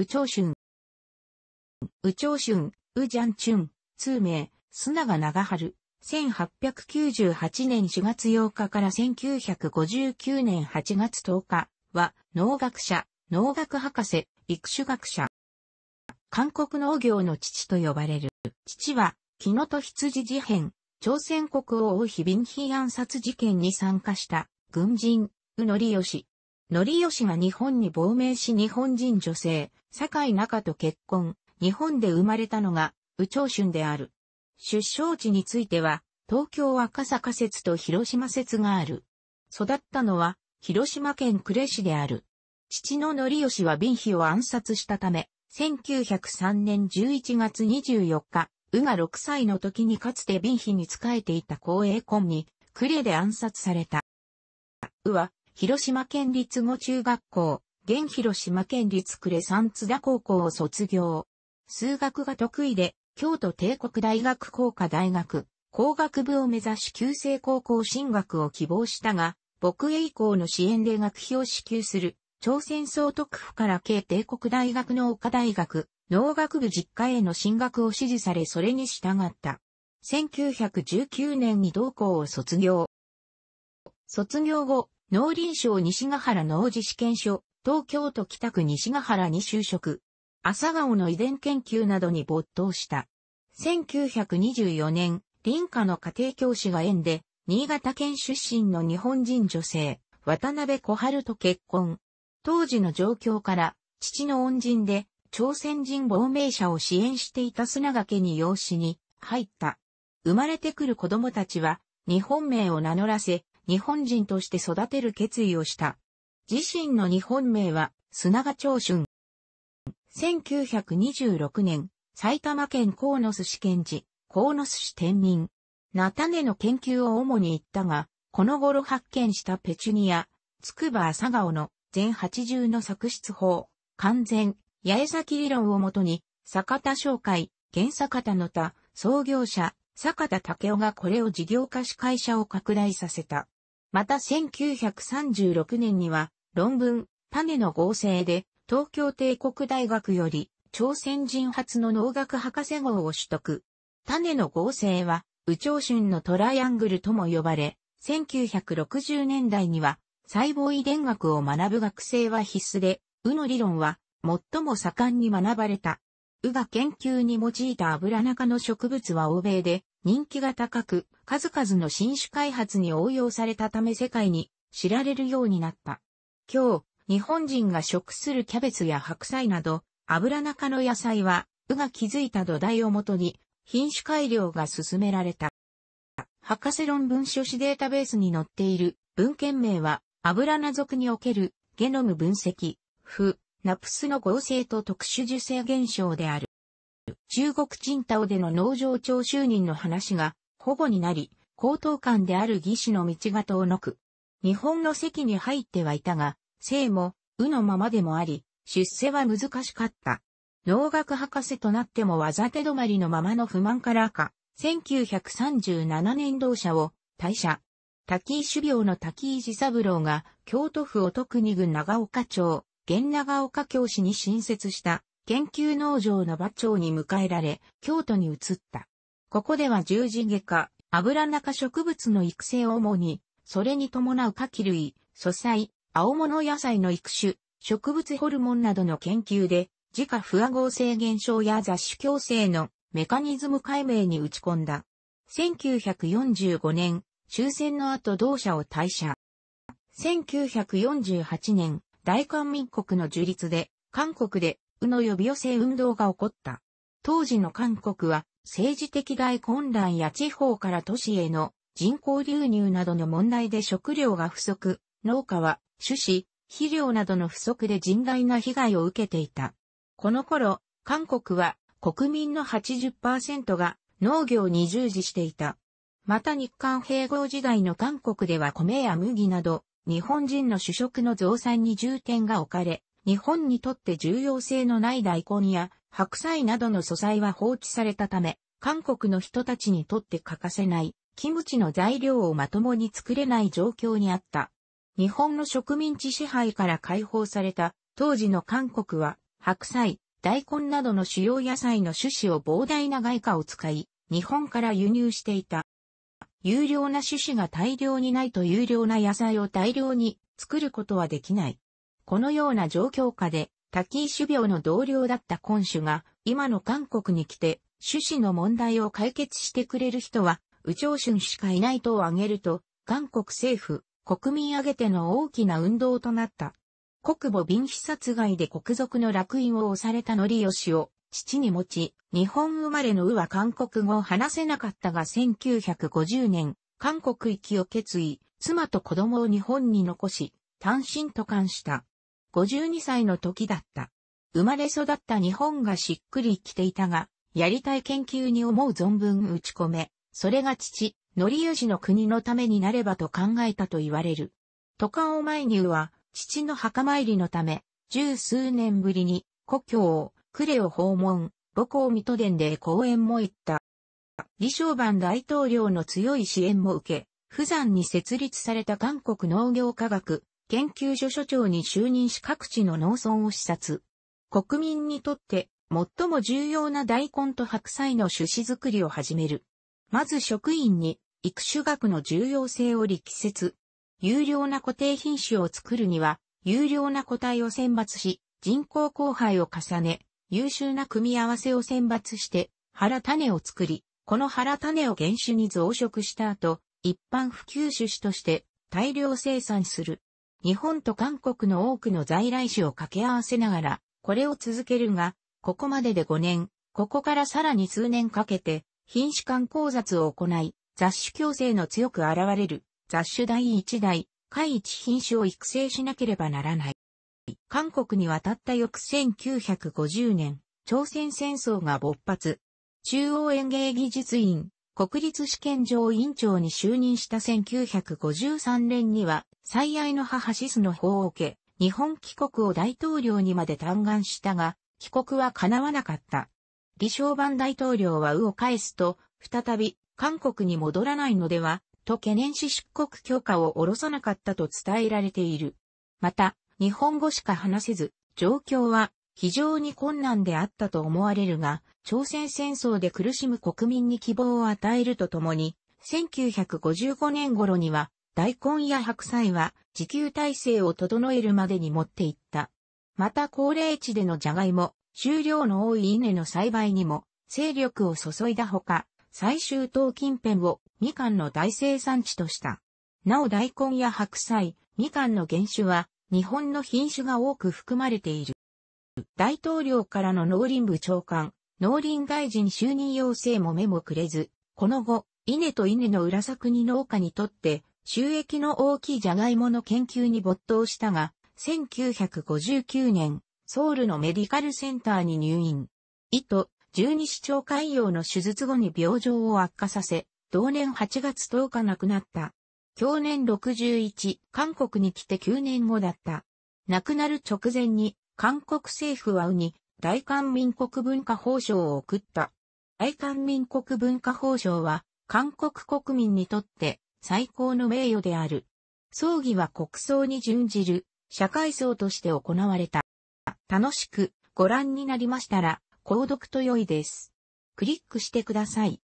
宇長春。宇長春、宇ジャンチュン、通名、砂永長春。1898年4月8日から1959年8月10日は、農学者、農学博士、育種学者。韓国農業の父と呼ばれる。父は、木野と羊事変、朝鮮国王妃ビンヒ暗殺事件に参加した、軍人、宇則義、則義が日本に亡命し日本人女性、堺中と結婚、日本で生まれたのが、宇長春である。出生地については、東京赤坂説と広島説がある。育ったのは、広島県呉市である。父の則義は瓶妃を暗殺したため、1903年11月24日、宇が6歳の時にかつて瓶妃に仕えていた公営婚に、呉で暗殺された。は、広島県立語中学校、現広島県立呉三津田高校を卒業。数学が得意で、京都帝国大学工科大学、工学部を目指し旧制高校進学を希望したが、僕へ以降の支援で学費を支給する、朝鮮総督府から慶帝国大学農科大学、農学部実家への進学を指示されそれに従った。1919年に同校を卒業。卒業後、農林省西ヶ原農事試験所、東京都北区西ヶ原に就職。朝顔の遺伝研究などに没頭した。1924年、林家の家庭教師が縁で、新潟県出身の日本人女性、渡辺小春と結婚。当時の状況から、父の恩人で、朝鮮人亡命者を支援していた砂掛に養子に入った。生まれてくる子供たちは、日本名を名乗らせ、日本人として育てる決意をした。自身の日本名は、砂賀長春。1926年、埼玉県河野寿市県寺、野寿市天民。な種の研究を主に行ったが、この頃発見したペチュニア、筑波朝顔の全80の作出法、完全、八重咲理論をもとに、坂田商会、原坂田の他、創業者、坂田武雄がこれを事業化し会社を拡大させた。また1936年には論文、パネの合成で東京帝国大学より朝鮮人初の農学博士号を取得。種の合成は、宇宙春のトライアングルとも呼ばれ、1960年代には、細胞遺伝学を学ぶ学生は必須で、宇の理論は、最も盛んに学ばれた。うが研究に用いた油中の植物は欧米で、人気が高く、数々の新種開発に応用されたため世界に知られるようになった。今日、日本人が食するキャベツや白菜など、油中の野菜は、うが築いた土台をもとに、品種改良が進められた。博士論文書誌データベースに載っている文献名は、油な属におけるゲノム分析、フ、ナプスの合成と特殊受精現象である。中国チ太郎での農場長就任の話が保護になり、高等官である義士の道が遠のく。日本の席に入ってはいたが、生も、うのままでもあり、出世は難しかった。農学博士となっても技手止まりのままの不満からか、1937年同社を退社。滝井種苗の滝井治三郎が京都府乙に郡長岡町、現長岡京市に新設した研究農場の馬長に迎えられ、京都に移った。ここでは十字外科、油中植物の育成を主に、それに伴う花器類、素菜、青物野菜の育種、植物ホルモンなどの研究で、自家不和合成現象や雑種共生のメカニズム解明に打ち込んだ。1945年、終戦の後同社を退社。1948年、大韓民国の樹立で、韓国で右の呼び寄せ運動が起こった。当時の韓国は政治的大混乱や地方から都市への人口流入などの問題で食料が不足、農家は種子、肥料などの不足で甚大な被害を受けていた。この頃、韓国は国民の80%が農業に従事していた。また日韓併合時代の韓国では米や麦など、日本人の主食の増産に重点が置かれ、日本にとって重要性のない大根や白菜などの素材は放置されたため、韓国の人たちにとって欠かせない、キムチの材料をまともに作れない状況にあった。日本の植民地支配から解放された当時の韓国は、白菜、大根などの主要野菜の種子を膨大な外貨を使い、日本から輸入していた。有料な種子が大量にないと有料な野菜を大量に作ることはできない。このような状況下で、滝井種病の同僚だった今種が、今の韓国に来て、種子の問題を解決してくれる人は、宇宙春しかいないと挙げると、韓国政府、国民挙げての大きな運動となった。国母便秘殺害で国賊の落印を押された則義を、父に持ち、日本生まれのうは韓国語を話せなかったが1950年、韓国行きを決意、妻と子供を日本に残し、単身渡韓した。52歳の時だった。生まれ育った日本がしっくりきていたが、やりたい研究に思う存分打ち込め、それが父、則義の国のためになればと考えたと言われる。渡韓を前には、父の墓参りのため、十数年ぶりに、故郷を、呉を訪問、母校水戸殿で講演も行った。李承晩大統領の強い支援も受け、富山に設立された韓国農業科学研究所所長に就任し各地の農村を視察。国民にとって最も重要な大根と白菜の種子作りを始める。まず職員に育種学の重要性を力説。有料な固定品種を作るには、有料な個体を選抜し、人工交配を重ね、優秀な組み合わせを選抜して、原種を作り、この原種を原種に増殖した後、一般普及種子として大量生産する。日本と韓国の多くの在来種を掛け合わせながら、これを続けるが、ここまでで5年、ここからさらに数年かけて、品種間交雑を行い、雑種共生の強く現れる、雑種第1代、下一品種を育成しなければならない。韓国に渡った翌1950年、朝鮮戦争が勃発。中央園芸技術院国立試験場委員長に就任した1953年には、最愛の母シスの法を受け、日本帰国を大統領にまで嘆願したが、帰国は叶わなかった。李承晩大統領は右を返すと、再び韓国に戻らないのでは、と懸念し出国許可を下ろさなかったと伝えられている。また、日本語しか話せず、状況は非常に困難であったと思われるが、朝鮮戦争で苦しむ国民に希望を与えるとともに、1955年頃には、大根や白菜は自給体制を整えるまでに持っていった。また高齢地でのジャガイモ、収量の多い稲の栽培にも勢力を注いだほか、最終島近辺をみかんの大生産地とした。なお大根や白菜、みかんの原種は日本の品種が多く含まれている。大統領からの農林部長官、農林大臣就任要請も目もくれず、この後、稲と稲の裏作に農家にとって収益の大きいジャガイモの研究に没頭したが、1959年、ソウルのメディカルセンターに入院。糸、十二指腸海洋の手術後に病状を悪化させ、同年8月10日亡くなった。去年61、韓国に来て9年後だった。亡くなる直前に、韓国政府はウに大韓民国文化報奨を送った。大韓民国文化報奨は、韓国国民にとって最高の名誉である。葬儀は国葬に準じる社会葬として行われた。楽しくご覧になりましたら、購読と良いです。クリックしてください。